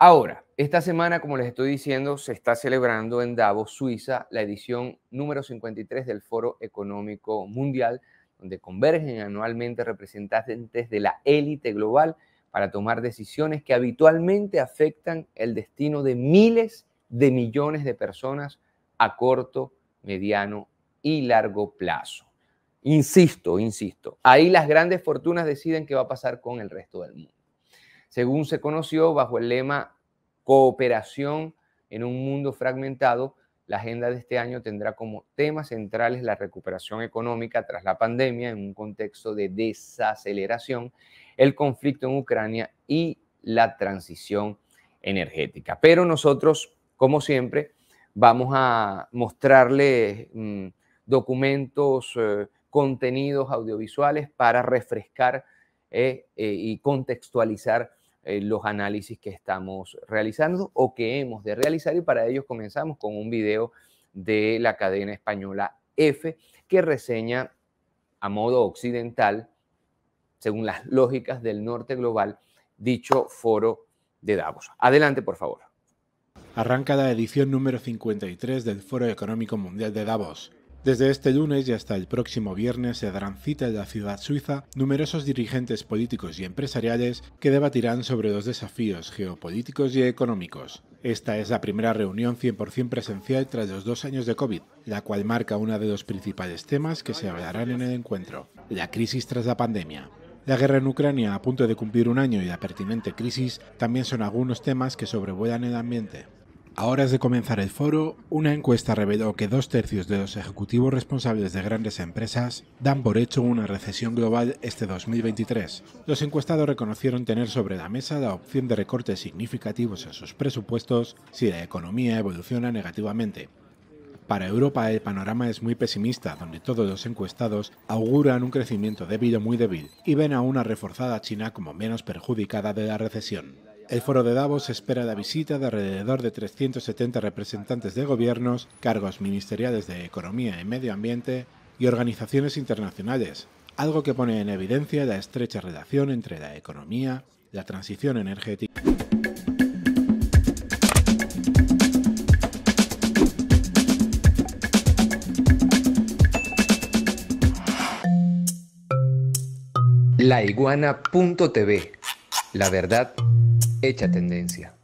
Ahora, esta semana, como les estoy diciendo, se está celebrando en Davos, Suiza, la edición número 53 del Foro Económico Mundial, donde convergen anualmente representantes de la élite global para tomar decisiones que habitualmente afectan el destino de miles de millones de personas a corto, mediano y largo plazo. Insisto, insisto, ahí las grandes fortunas deciden qué va a pasar con el resto del mundo. Según se conoció, bajo el lema cooperación en un mundo fragmentado, la agenda de este año tendrá como temas centrales la recuperación económica tras la pandemia en un contexto de desaceleración, el conflicto en Ucrania y la transición energética. Pero nosotros, como siempre, vamos a mostrarles mm, documentos, eh, contenidos audiovisuales para refrescar eh, eh, y contextualizar eh, los análisis que estamos realizando o que hemos de realizar y para ello comenzamos con un video de la cadena española F que reseña a modo occidental, según las lógicas del norte global, dicho foro de Davos. Adelante, por favor. Arranca la edición número 53 del Foro Económico Mundial de Davos. Desde este lunes y hasta el próximo viernes se darán cita en la ciudad suiza numerosos dirigentes políticos y empresariales que debatirán sobre los desafíos geopolíticos y económicos. Esta es la primera reunión 100% presencial tras los dos años de COVID, la cual marca uno de los principales temas que se hablarán en el encuentro, la crisis tras la pandemia. La guerra en Ucrania a punto de cumplir un año y la pertinente crisis también son algunos temas que sobrevuelan el ambiente. A horas de comenzar el foro, una encuesta reveló que dos tercios de los ejecutivos responsables de grandes empresas dan por hecho una recesión global este 2023. Los encuestados reconocieron tener sobre la mesa la opción de recortes significativos en sus presupuestos si la economía evoluciona negativamente. Para Europa el panorama es muy pesimista, donde todos los encuestados auguran un crecimiento débil o muy débil y ven a una reforzada China como menos perjudicada de la recesión. El foro de Davos espera la visita de alrededor de 370 representantes de gobiernos, cargos ministeriales de economía y medio ambiente y organizaciones internacionales, algo que pone en evidencia la estrecha relación entre la economía, la transición energética. La iguana.tv La verdad hecha tendencia.